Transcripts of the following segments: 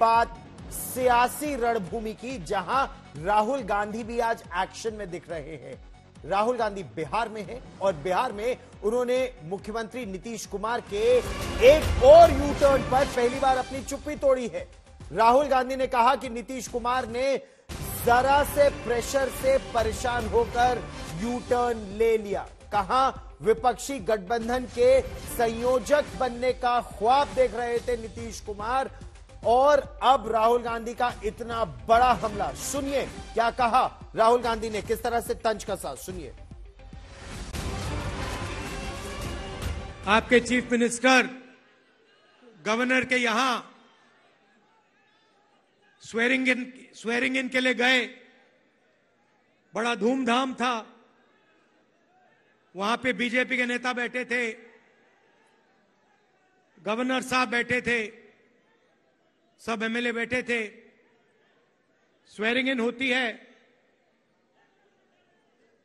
बात सियासी रणभूमि की जहां राहुल गांधी भी आज एक्शन में दिख रहे हैं राहुल गांधी बिहार में हैं और बिहार में उन्होंने मुख्यमंत्री नीतीश कुमार के एक और यू टर्न पर पहली बार अपनी चुप्पी तोड़ी है राहुल गांधी ने कहा कि नीतीश कुमार ने जरा से प्रेशर से परेशान होकर यू टर्न ले लिया कहा विपक्षी गठबंधन के संयोजक बनने का ख्वाब देख रहे थे नीतीश कुमार और अब राहुल गांधी का इतना बड़ा हमला सुनिए क्या कहा राहुल गांधी ने किस तरह से तंज कसा सुनिए आपके चीफ मिनिस्टर गवर्नर के यहां स्वेरिंग इन स्वेरिंग इन के लिए गए बड़ा धूमधाम था वहां पे बीजेपी के नेता बैठे थे गवर्नर साहब बैठे थे सब एमएलए बैठे थे स्वेरिंग इन होती है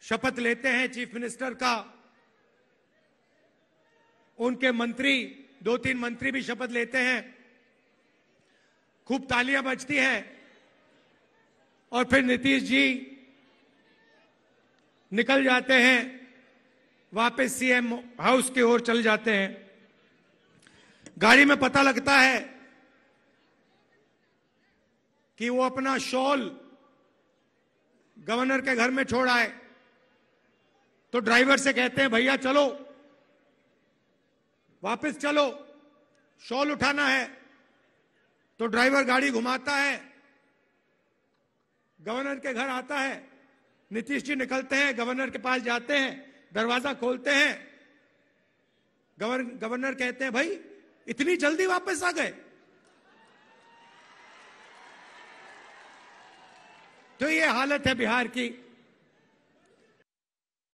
शपथ लेते हैं चीफ मिनिस्टर का उनके मंत्री दो तीन मंत्री भी शपथ लेते हैं खूब तालियां बजती है और फिर नीतीश जी निकल जाते हैं वापस सीएम हाउस की ओर चल जाते हैं गाड़ी में पता लगता है कि वो अपना शॉल गवर्नर के घर में छोड़ आए तो ड्राइवर से कहते हैं भैया चलो वापस चलो शॉल उठाना है तो ड्राइवर गाड़ी घुमाता है गवर्नर के घर आता है नीतीश जी निकलते हैं गवर्नर के पास जाते हैं दरवाजा खोलते हैं गवर्नर कहते हैं भाई इतनी जल्दी वापस आ गए तो ये हालत है बिहार की